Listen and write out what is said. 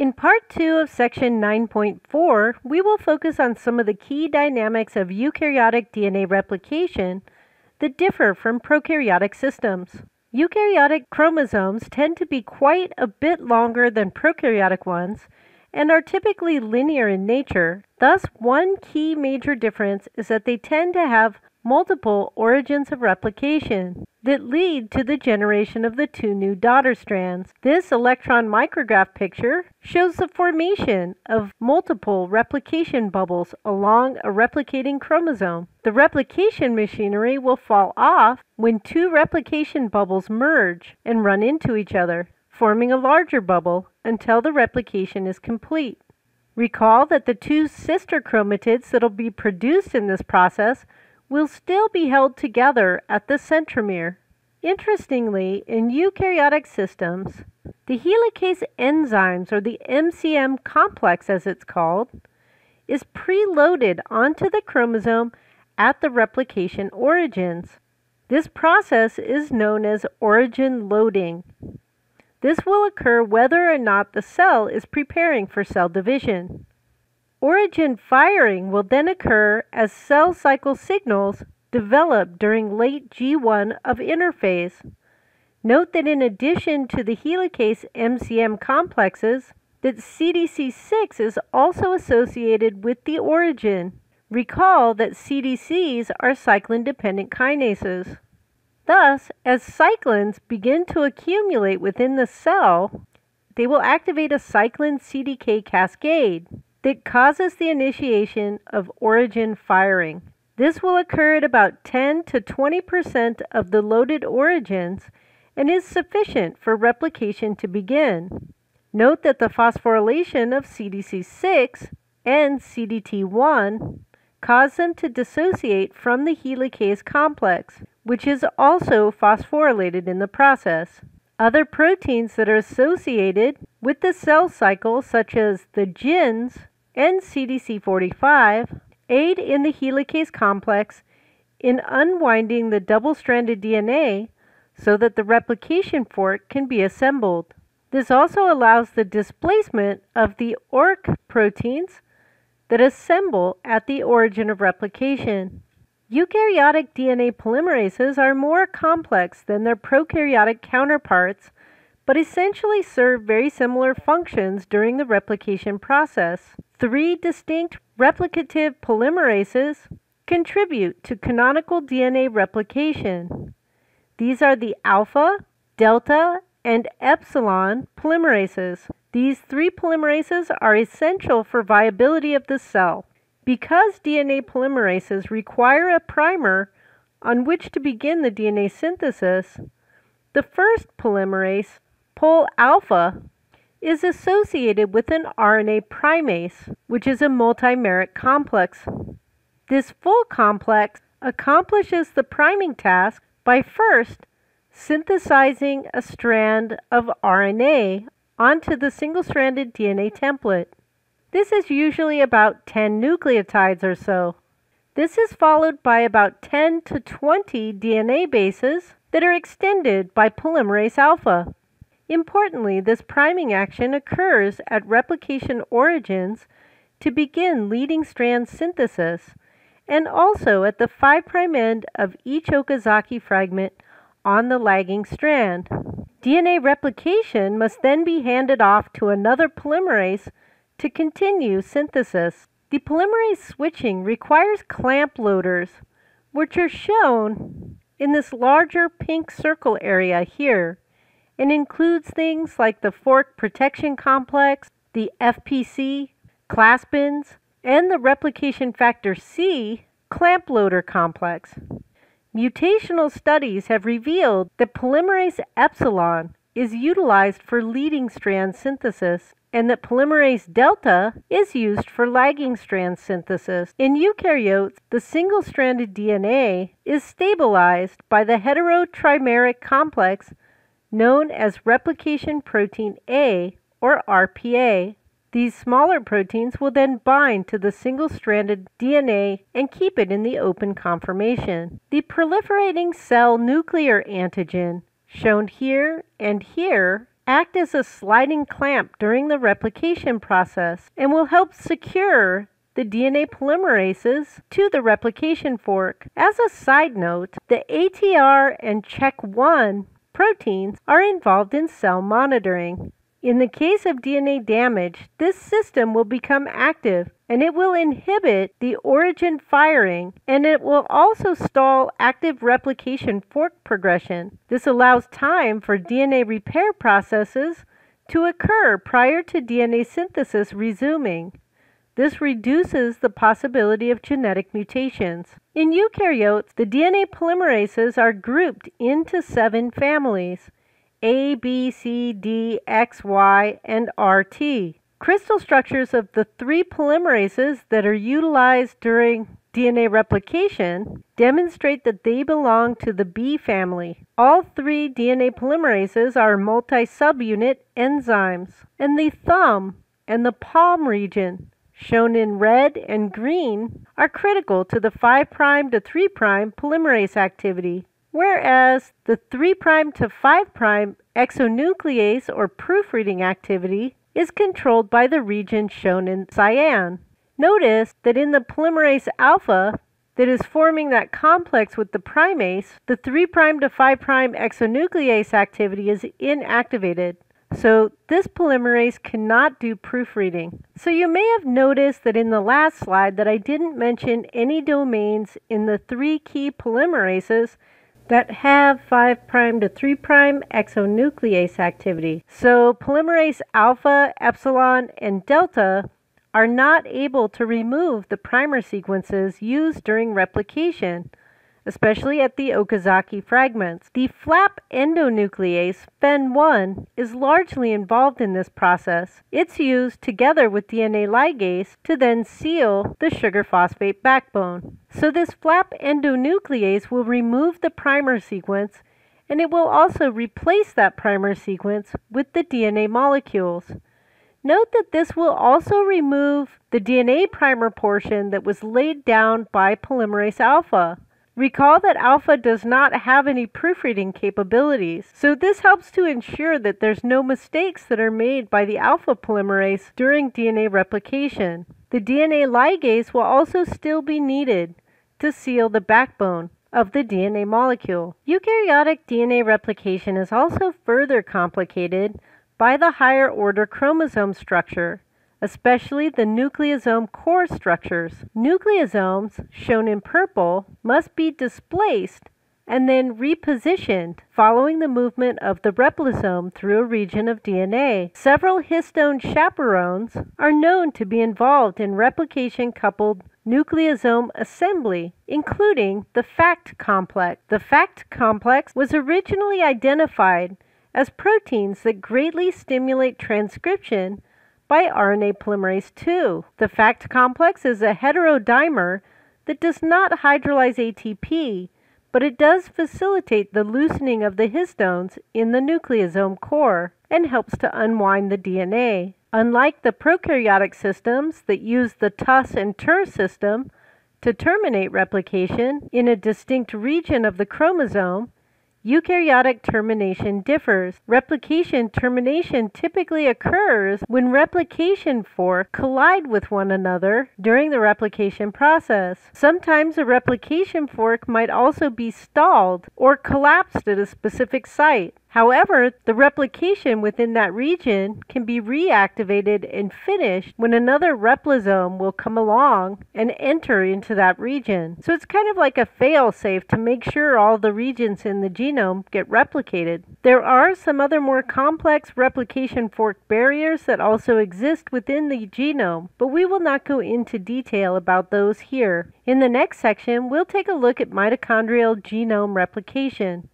In part 2 of section 9.4, we will focus on some of the key dynamics of eukaryotic DNA replication that differ from prokaryotic systems. Eukaryotic chromosomes tend to be quite a bit longer than prokaryotic ones and are typically linear in nature. Thus, one key major difference is that they tend to have multiple origins of replication that lead to the generation of the two new daughter strands. This electron micrograph picture shows the formation of multiple replication bubbles along a replicating chromosome. The replication machinery will fall off when two replication bubbles merge and run into each other, forming a larger bubble until the replication is complete. Recall that the two sister chromatids that will be produced in this process will still be held together at the centromere. Interestingly, in eukaryotic systems, the helicase enzymes, or the MCM complex as it's called, is preloaded onto the chromosome at the replication origins. This process is known as origin loading. This will occur whether or not the cell is preparing for cell division. Origin firing will then occur as cell cycle signals develop during late G1 of interphase. Note that in addition to the helicase MCM complexes, that CDC6 is also associated with the origin. Recall that CDCs are cyclin dependent kinases. Thus, as cyclins begin to accumulate within the cell, they will activate a cyclin CDK cascade that causes the initiation of origin firing. This will occur at about 10 to 20 percent of the loaded origins and is sufficient for replication to begin. Note that the phosphorylation of CDC6 and CDT1 cause them to dissociate from the helicase complex, which is also phosphorylated in the process. Other proteins that are associated with the cell cycle, such as the GINs, and CDC45 aid in the helicase complex in unwinding the double stranded DNA so that the replication fork can be assembled. This also allows the displacement of the ORC proteins that assemble at the origin of replication. Eukaryotic DNA polymerases are more complex than their prokaryotic counterparts, but essentially serve very similar functions during the replication process. Three distinct replicative polymerases contribute to canonical DNA replication. These are the alpha, delta, and epsilon polymerases. These three polymerases are essential for viability of the cell. Because DNA polymerases require a primer on which to begin the DNA synthesis, the first polymerase, pol alpha, is associated with an RNA primase, which is a multimeric complex. This full complex accomplishes the priming task by first synthesizing a strand of RNA onto the single stranded DNA template. This is usually about 10 nucleotides or so. This is followed by about 10 to 20 DNA bases that are extended by polymerase alpha. Importantly, this priming action occurs at replication origins to begin leading strand synthesis and also at the 5' end of each Okazaki fragment on the lagging strand. DNA replication must then be handed off to another polymerase to continue synthesis. The polymerase switching requires clamp loaders, which are shown in this larger pink circle area here. It includes things like the fork protection complex, the FPC, class bins, and the replication factor C clamp loader complex. Mutational studies have revealed that polymerase epsilon is utilized for leading strand synthesis and that polymerase delta is used for lagging strand synthesis. In eukaryotes, the single stranded DNA is stabilized by the heterotrimeric complex known as replication protein A or RPA. These smaller proteins will then bind to the single stranded DNA and keep it in the open conformation. The proliferating cell nuclear antigen, shown here and here, act as a sliding clamp during the replication process and will help secure the DNA polymerases to the replication fork. As a side note, the ATR and Check one proteins are involved in cell monitoring. In the case of DNA damage, this system will become active and it will inhibit the origin firing and it will also stall active replication fork progression. This allows time for DNA repair processes to occur prior to DNA synthesis resuming. This reduces the possibility of genetic mutations. In eukaryotes, the DNA polymerases are grouped into seven families A, B, C, D, X, Y, and RT. Crystal structures of the three polymerases that are utilized during DNA replication demonstrate that they belong to the B family. All three DNA polymerases are multi subunit enzymes, and the thumb and the palm region shown in red and green, are critical to the 5' to 3' polymerase activity, whereas the 3' to 5' exonuclease or proofreading activity is controlled by the region shown in cyan. Notice that in the polymerase alpha that is forming that complex with the primase, the 3' to 5' exonuclease activity is inactivated. So this polymerase cannot do proofreading. So you may have noticed that in the last slide that I didn't mention any domains in the three key polymerases that have 5' to 3' exonuclease activity. So polymerase alpha, epsilon, and delta are not able to remove the primer sequences used during replication especially at the Okazaki fragments. The flap endonuclease, FEN1, is largely involved in this process. It's used together with DNA ligase to then seal the sugar phosphate backbone. So this flap endonuclease will remove the primer sequence and it will also replace that primer sequence with the DNA molecules. Note that this will also remove the DNA primer portion that was laid down by polymerase alpha. Recall that Alpha does not have any proofreading capabilities, so this helps to ensure that there's no mistakes that are made by the alpha polymerase during DNA replication. The DNA ligase will also still be needed to seal the backbone of the DNA molecule. Eukaryotic DNA replication is also further complicated by the higher order chromosome structure especially the nucleosome core structures. Nucleosomes, shown in purple, must be displaced and then repositioned following the movement of the replisome through a region of DNA. Several histone chaperones are known to be involved in replication coupled nucleosome assembly, including the FACT complex. The FACT complex was originally identified as proteins that greatly stimulate transcription by RNA polymerase II. The FACT complex is a heterodimer that does not hydrolyze ATP, but it does facilitate the loosening of the histones in the nucleosome core and helps to unwind the DNA. Unlike the prokaryotic systems that use the TUS and Ter system to terminate replication in a distinct region of the chromosome, Eukaryotic termination differs. Replication termination typically occurs when replication fork collide with one another during the replication process. Sometimes a replication fork might also be stalled or collapsed at a specific site. However, the replication within that region can be reactivated and finished when another replisome will come along and enter into that region. So it's kind of like a failsafe to make sure all the regions in the genome get replicated. There are some other more complex replication fork barriers that also exist within the genome, but we will not go into detail about those here. In the next section, we'll take a look at mitochondrial genome replication.